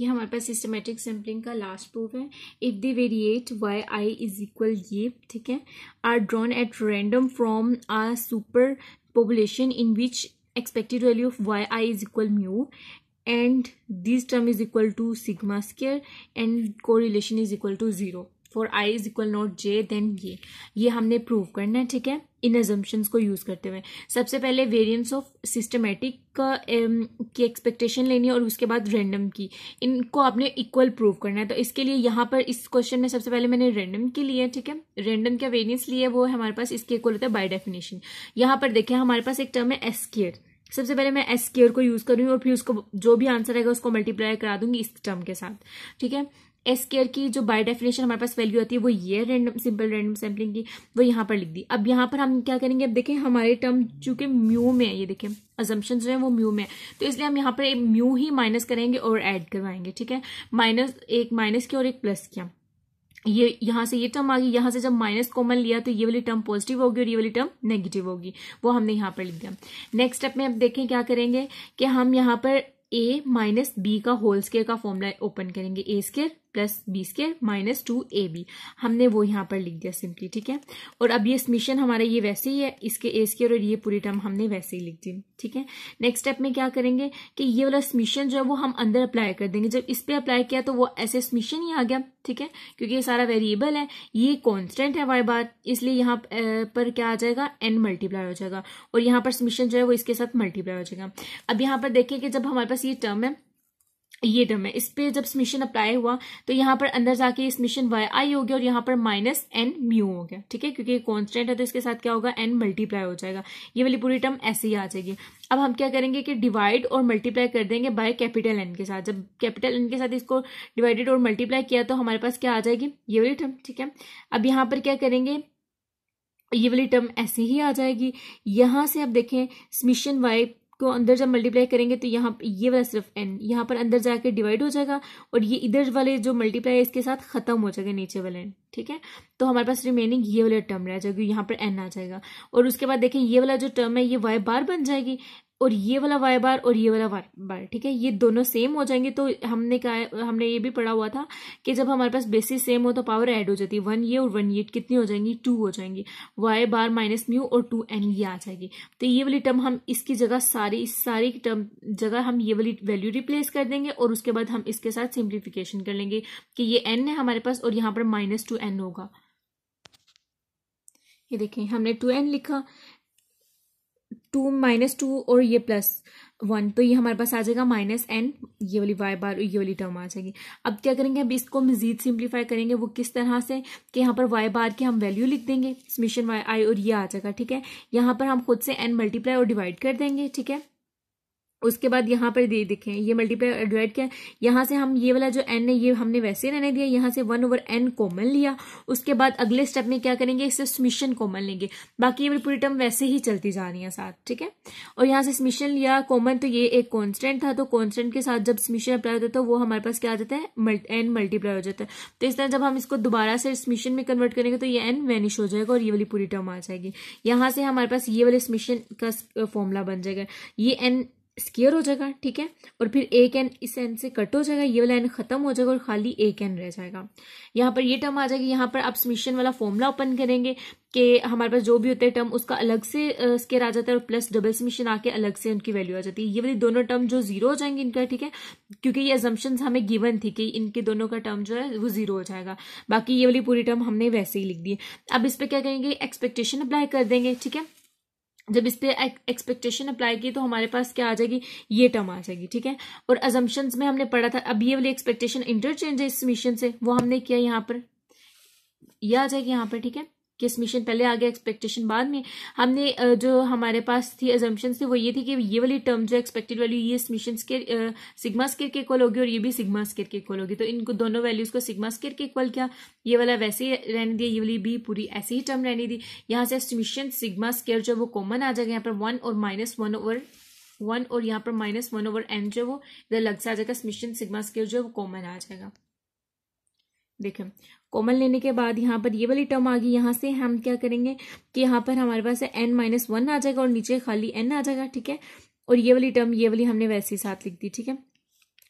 ये हमारे पास सिस्टमेटिक सैम्पलिंग का लास्ट प्रूफ है if the variate Y I is equal ये ठीक है are drawn at random from a super population in which expected value of Y I is equal mu and this term is equal to sigma square and correlation is equal to zero for I is equal not J then ये ये हमने prove करना है ठीक है इन assumptions को use करते हुए सबसे पहले वेरियंस ऑफ सिस्टमेटिक की एक्सपेक्टेशन लेनी है और उसके बाद रेंडम की इनको आपने इक्वल प्रूव करना है तो इसके लिए यहाँ पर इस क्वेश्चन में सबसे पहले मैंने रेंडम की ली है ठीक है रेंडम क्या वेरियंस लिए वो हमारे पास इसके इक्वल होता है बाई डेफिनेशन यहाँ पर देखें हमारे पास एक टर्म है एसकेयर सबसे पहले मैं एसकेयर को यूज करूंगी और फिर उसको जो भी आंसर आएगा उसको मल्टीप्लाई करा दूंगी इस टर्म के साथ ठीक है एस केयर की जो बाय डेफिनेशन हमारे पास वैल्यू आती है वो ये रैंडम सिंपल रैंडम सैम्पलिंग की वो यहाँ पर लिख दी अब यहाँ पर हम क्या करेंगे अब देखें हमारे टर्म चूंकि म्यू में है ये देखें अजम्पन जो है वो म्यू में है तो इसलिए हम यहाँ पर म्यू ही माइनस करेंगे और एड करवाएंगे ठीक है माइनस एक माइनस किया और एक प्लस किया ये यहाँ से ये टर्म आ गई यहाँ से जब माइनस कॉमन लिया तो ये वाली टर्म पॉजिटिव होगी और ये वाली टर्म नेगेटिव होगी वो हमने यहाँ पर लिख दिया नेक्स्ट स्टेप में अब देखें क्या करेंगे कि हम यहाँ पर ए माइनस बी का होल स्केयर का फॉर्मूला ओपन करेंगे A square plus B square minus two A B हमने वो यहाँ पर लिख दिया सिंपली ठीक है और अब ये समीशन हमारा ये वैसे ही है इसके ए स्केयर और ये पूरी टर्म हमने वैसे ही लिख दी ठीक है नेक्स्ट स्टेप में क्या करेंगे कि ये वाला समीशन जो है वो हम अंदर अप्लाई कर देंगे जब इस पर अप्लाई किया तो वो ऐसे समीशन ही आ गया ठीक है क्योंकि ये सारा वेरिएबल है ये कॉन्स्टेंट है वाई बात इसलिए यहाँ पर क्या आ जाएगा एन मल्टीप्लाई हो जाएगा और यहाँ पर समीशन जो है वो इसके साथ मल्टीप्लाई हो जाएगा अब यहाँ पर देखें कि जब हमारे पास ये टर्म है ये टर्म है इस पर जब स्मिशन अप्लाई हुआ तो यहाँ पर अंदर जाके स्मिशन वाई आई हो गया और यहाँ पर माइनस एन म्यू हो गया ठीक है क्योंकि कॉन्स्टेंट है तो इसके साथ क्या होगा एन मल्टीप्लाई हो जाएगा ये वाली पूरी टर्म ऐसे ही आ जाएगी अब हम क्या करेंगे कि डिवाइड और मल्टीप्लाई कर देंगे बाय कैपिटल एन के साथ जब कैपिटल एन के साथ इसको डिवाइडेड और मल्टीप्लाई किया तो हमारे पास क्या आ जाएगी ये वाली टर्म ठीक है अब यहाँ पर क्या करेंगे ये वाली टर्म ऐसे ही आ जाएगी यहां से अब देखें स्मिशन वाई को अंदर जब मल्टीप्लाई करेंगे तो यहाँ ये वाला सिर्फ एन यहाँ पर अंदर जाके डिवाइड हो जाएगा और ये इधर वाले जो मल्टीप्लाई है इसके साथ खत्म हो जाएगा नीचे वाले ठीक है तो हमारे पास रिमेनिंग ये वाला टर्म रह जाएगी यहाँ पर एन आ जाएगा और उसके बाद देखें ये वाला जो टर्म है ये वाई बार बन जाएगी और ये वाला वाई बार और ये वाला वाई बार ठीक है ये दोनों सेम हो जाएंगे तो हमने कहा हमने ये भी पढ़ा हुआ था कि जब हमारे पास बेसिस सेम हो तो पावर ऐड हो जाती है वन ये और वन ये कितनी हो जाएंगी टू हो जाएंगी वाई बार माइनस म्यू और टू एन ये आ जाएगी तो ये वाली टर्म हम इसकी जगह सारी इस सारी टर्म जगह हम ये वाली वैल्यू रिप्लेस कर देंगे और उसके बाद हम इसके साथ सिंप्लीफिकेशन कर लेंगे कि ये एन है हमारे पास और यहाँ पर माइनस टू एन होगा ये देखें हमने टू एन लिखा टू माइनस टू और ये प्लस वन तो ये हमारे पास आ जाएगा माइनस एन ये वाली वाई बार ये वाली टर्म आ जाएगी अब क्या करेंगे अब इसको मजीद सिंप्लीफाई करेंगे वो किस तरह से कि यहाँ पर वाई बार की हम वैल्यू लिख देंगे स्मिशन वाई आई और ये आ जाएगा ठीक है यहाँ पर हम खुद से एन मल्टीप्लाई और डिवाइड कर देंगे ठीक है उसके बाद यहाँ पर दे दिखे ये मल्टीप्लाई डिवाइड किया यहाँ से हम ये वाला जो एन है ये हमने वैसे रहने दिया यहाँ से वन ओवर एन कॉमन लिया उसके बाद अगले स्टेप में क्या करेंगे इससे स्मिशन कॉमन लेंगे बाकी ये पूरी टर्म वैसे ही चलती जा रही है साथ ठीक है और यहाँ से स्मिशन लिया कॉमन तो ये एक कॉन्स्टेंट था तो कॉन्स्टेंट के साथ जब स्मिशन अप्लाई होता है तो वो हमारे पास क्या आ जाता है एन मल्टीप्लाई हो जाता है तो इस तरह जब हम इसको दोबारा से स्मिशन में कन्वर्ट करेंगे तो ये एन वैनिश हो जाएगा और ये वाली पूरी टर्म आ जाएगी यहाँ से हमारे पास ये वाले स्मिशन का फॉर्मूला बन जाएगा ये एन स्केयर हो जाएगा ठीक है और फिर एक एन इस एन से कट हो जाएगा ये वाला एन खत्म हो जाएगा और खाली एक एन रह जाएगा यहाँ पर ये टर्म आ जाएगी यहाँ पर आप स्मिशन वाला फॉर्मूला ओपन करेंगे कि हमारे पास जो भी होता है टर्म उसका अलग से स्केयर आ जाता है और प्लस डबल स्मिशन आके अलग से उनकी वैल्यू आ जाती है ये वाली दोनों टर्म जो जीरो हो जाएंगे इनका ठीक है क्योंकि ये एजम्पन हमें गिवन थी कि इनके दोनों का टर्म जो है वो जीरो हो जाएगा बाकी ये वाली पूरी टर्म हमने वैसे ही लिख दी अब इस पर क्या करेंगे एक्सपेक्टेशन अप्लाई कर देंगे ठीक है जब इस पर एक्सपेक्टेशन अप्लाई की तो हमारे पास क्या आ जाएगी ये टर्म आ जाएगी ठीक है और अजम्पन्स में हमने पढ़ा था अब ये वाली एक्सपेक्टेशन इंटरचेंज है इस मिशन से वो हमने किया यहाँ पर यह आ जाएगी यहाँ पर ठीक है किस मिशन पहले आ गया एक्सपेक्टेशन बाद में हमने जो हमारे पास थी एजम्पन थी वो ये थी कि ये वाली टर्म जो एक्सपेक्टेड वैल्यू ये मिशन के सिग्मा स्केर के इक्वल होगी और ये भी सिग्मा स्केर के इक्वल होगी तो इनको दोनों वैल्यूज को सिग्मा स्केर के इक्वल किया ये वाला वैसे ही रहने दिया ये वाली भी पूरी ऐसे ही टर्म रहने दी यहाँ से एस्टिमेशन सिग्मा स्केयर जो वो कॉमन आ जाएगा यहाँ पर वन और माइनस वन ओवर वन और यहाँ पर माइनस वन ओवर एन जो वो इधर लग से आ जाएगा मिशन सिग्मा स्केयर जो वो कॉमन आ जाएगा देखें कॉमन लेने के बाद यहाँ पर ये वाली टर्म आ गई यहाँ से हम क्या करेंगे कि यहाँ पर हमारे पास एन माइनस वन आ जाएगा और नीचे खाली एन आ जाएगा ठीक है और ये वाली टर्म ये वाली हमने वैसे ही साथ लिख दी ठीक है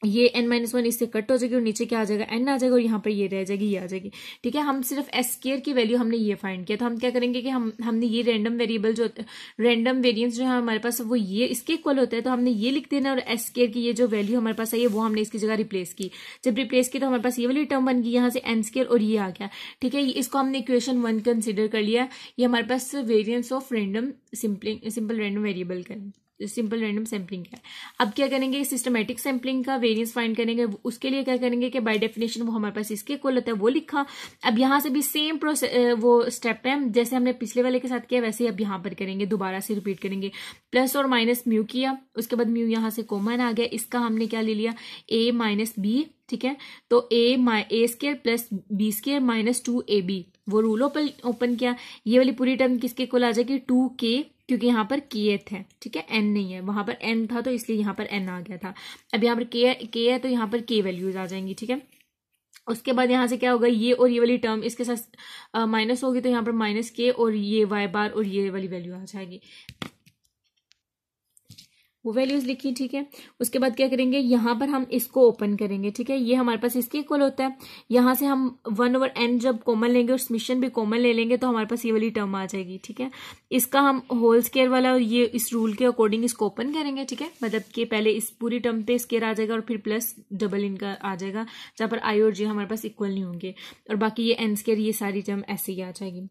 ये एन माइनस वन इससे कट हो जाएगी और नीचे क्या आ जाएगा एन आ जाएगा और यहाँ पर ये रह जाएगी ये आ जाएगी ठीक है हम सिर्फ एस केयर की वैल्यू हमने ये फाइंड किया तो हम क्या करेंगे कि हम हमने ये रैंडम वेरिएबल जो रैंडम वेरिएंस जो है हमारे पास वो ये इसके इक्वल होता है तो हमने ये लिख देना और एस केयर की ये जो वैल्यू हमारे पास आई है वो हमने इसकी जगह रिप्लेस की जब रिप्लेस की तो हमारे पास ये वाली टर्म बन गई यहाँ से एन स्केयर और ये आ गया ठीक है इसको हमने इक्वेशन वन कंसिडर कर लिया ये हमारे पास variance of random simple random variable का सिंपल रैंडम सैम्पलिंग का अब क्या करेंगे सिस्टमेटिक सैम्पलिंग का वेरियंस फाइंड करेंगे उसके लिए क्या करेंगे कि बाय डेफिनेशन वो हमारे पास इसके इक्वल होता है वो लिखा अब यहाँ से भी सेम प्रोसेस वो स्टेप है जैसे हमने पिछले वाले के साथ किया वैसे ही अब यहाँ पर करेंगे दोबारा से रिपीट करेंगे प्लस और माइनस म्यू किया उसके बाद म्यू यहाँ से कॉमन आ गया इसका हमने क्या ले लिया ए माइनस बी ठीक है तो A A square plus B square minus two A B वो रूल ओपन ओपन किया ये वाली पूरी टर्म किसके कुल आ जाएगी टू के क्योंकि यहाँ पर एथ है ठीक है एन नहीं है वहां पर एन था तो इसलिए यहाँ पर एन आ गया था अब यहाँ पर के के है तो यहाँ पर के वैल्यूज आ जाएंगी ठीक है उसके बाद यहाँ से क्या होगा ये और ये वाली टर्म इसके साथ माइनस होगी तो यहाँ पर माइनस के और ये वाई बार और ये वाली वैल्यू आ जाएगी वो वैल्यूज लिखी ठीक है उसके बाद क्या करेंगे यहां पर हम इसको ओपन करेंगे ठीक है ये हमारे पास इसके इक्वल होता है यहां से हम वन ओवर एन जब कॉमन लेंगे और मिशन भी कॉमन ले लेंगे तो हमारे पास ये वाली टर्म आ जाएगी ठीक है इसका हम होल स्केयर वाला और ये इस रूल के अकॉर्डिंग इसको ओपन करेंगे ठीक है मतलब कि पहले इस पूरी टर्म पे स्केयर आ जाएगा और फिर प्लस डबल इनका आ जाएगा जहाँ पर आई और जी हमारे पास इक्वल नहीं होंगे और बाकी ये एन स्केयर ये सारी टर्म ऐसे ही आ जाएगी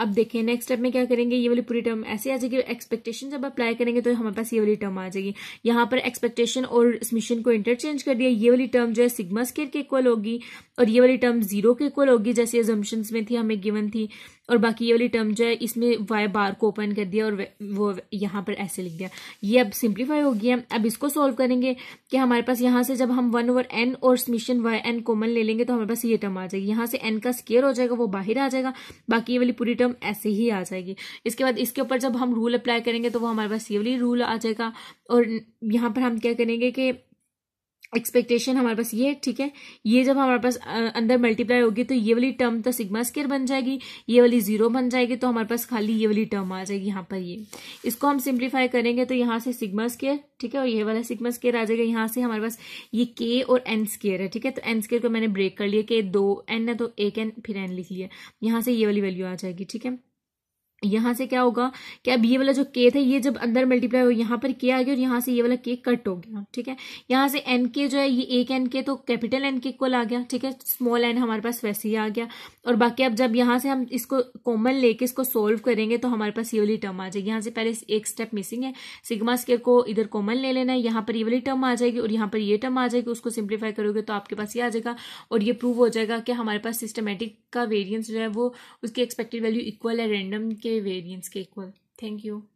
अब देखिए नेक्स्ट स्टेप में क्या करेंगे ये वाली पूरी टर्म ऐसे आ जाएगी एक्सपेक्टेशन जब अप्लाई करेंगे तो हमारे पास ये वाली टर्म आ जाएगी यहाँ पर एक्सपेक्टेशन और मिशन को इंटरचेंज कर दिया ये वाली टर्म जो है सिग्मा स्केयर के इक्वल होगी और ये वाली टर्म जीरो के इक्वल होगी जैसे एजम्पन्स में थी हमें गिवन थी और बाकी ये वाली टर्म जो है इसमें वाई बार को ओपन कर दिया और वो यहाँ पर ऐसे लिख दिया ये अब सिंप्लीफाई हो गया अब इसको सॉल्व करेंगे कि हमारे पास यहाँ से जब हम वन ओवर एन और स्मिशन वाई एन कॉमन ले लेंगे तो हमारे पास ये टर्म आ जाएगी यहाँ से एन का स्केयर हो जाएगा वो बाहर आ जाएगा बाकी ये वाली पूरी टर्म ऐसे ही आ जाएगी इसके बाद इसके ऊपर जब हम रूल अप्लाई करेंगे तो वो हमारे पास ये वाली रूल आ जाएगा और यहाँ पर हम क्या करेंगे कि एक्सपेक्टेशन हमारे पास ये है ठीक है ये जब हमारे पास अंदर मल्टीप्लाई होगी तो ये वाली टर्म तो सिग्मा स्केयर बन जाएगी ये वाली जीरो बन जाएगी तो हमारे पास खाली ये वाली टर्म आ जाएगी यहाँ पर ये इसको हम सिंप्लीफाई करेंगे तो यहाँ से सिग्मा स्केयर ठीक है और ये वाला सिग्मा स्केयर आ जाएगा यहाँ से हमारे पास ये के और एन स्केयर है ठीक है तो एन स्केयर को मैंने ब्रेक कर लिया के दो एन है तो एक एन फिर एन लिख लिया यहाँ से ये वाली वैल्यू आ जाएगी ठीक है यहाँ से क्या होगा कि अब ये वाला जो के था ये जब अंदर मल्टीप्लाई हो यहाँ पर के आ गया और यहाँ से ये वाला के कट हो गया ठीक है यहाँ से एन के जो है ये एक एन के तो कैपिटल एन के इक्वल आ गया ठीक है स्मॉल एन हमारे पास वैसे ही आ गया और बाकी अब जब यहाँ से हम इसको कॉमन लेके इसको सोल्व करेंगे तो हमारे पास ये वाली टर्म आ जाएगी यहाँ से पहले एक स्टेप मिसिंग है सिग्मा स्केयर को इधर कॉमन ले लेना है यहाँ पर ये वाली टर्म आ जाएगी और यहाँ पर ये टर्म आ जाएगी उसको सिंप्लीफाई करोगे तो आपके पास ये आ जाएगा और ये प्रूव हो जाएगा कि हमारे पास सिस्टमेटिक का वेरियंस जो है वो उसकी एक्सपेक्टेड वैल्यू इक्वल है रेंडम के variance k equal. Thank you.